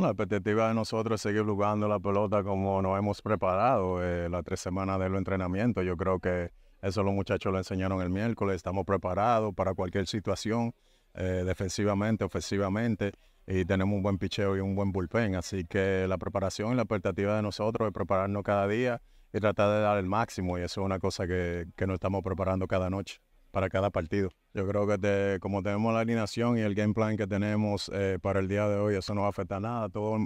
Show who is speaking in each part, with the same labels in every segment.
Speaker 1: la expectativa de nosotros es seguir jugando la pelota como nos hemos preparado eh, las tres semanas de los entrenamientos. Yo creo que eso los muchachos lo enseñaron el miércoles. Estamos preparados para cualquier situación, eh, defensivamente, ofensivamente, y tenemos un buen picheo y un buen bullpen. Así que la preparación y la expectativa de nosotros es prepararnos cada día y tratar de dar el máximo. Y eso es una cosa que, que nos estamos preparando cada noche para cada partido. Yo creo que como tenemos la alineación y el game plan que tenemos eh, para el día de hoy, eso no va a afectar nada. Todo,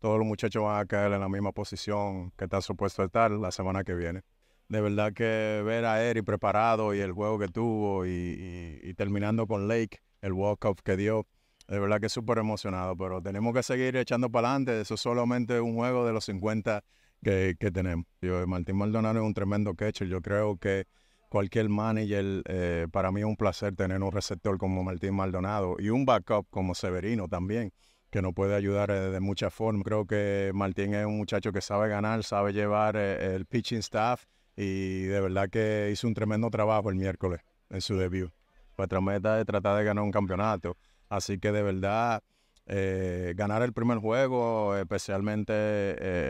Speaker 1: todos los muchachos van a caer en la misma posición que está supuesto estar la semana que viene. De verdad que ver a Eric preparado y el juego que tuvo y, terminando con Lake, el walk-off que dio, de verdad que súper emocionado, pero tenemos que seguir echando para adelante. Eso es solamente un juego de los 50 que, que tenemos. Yo, Martín Maldonado es un tremendo catcher. Yo creo que cualquier manager, eh, para mí es un placer tener un receptor como Martín Maldonado y un backup como Severino también, que nos puede ayudar eh, de muchas formas. Creo que Martín es un muchacho que sabe ganar, sabe llevar eh, el pitching staff y de verdad que hizo un tremendo trabajo el miércoles en su debut. Nuestra meta es tratar de ganar un campeonato, así que de verdad... ganar el primer juego, especialmente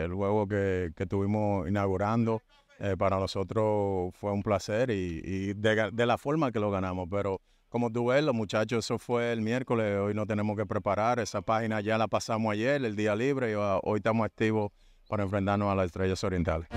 Speaker 1: el juego que, que estuvimos inaugurando, eh, para nosotros fue un placer y, de, la forma que lo ganamos, pero como tú los muchachos, eso fue el miércoles, hoy no tenemos que preparar, esa página ya la pasamos ayer, el día libre, y ah, hoy estamos activos para enfrentarnos a las estrellas orientales.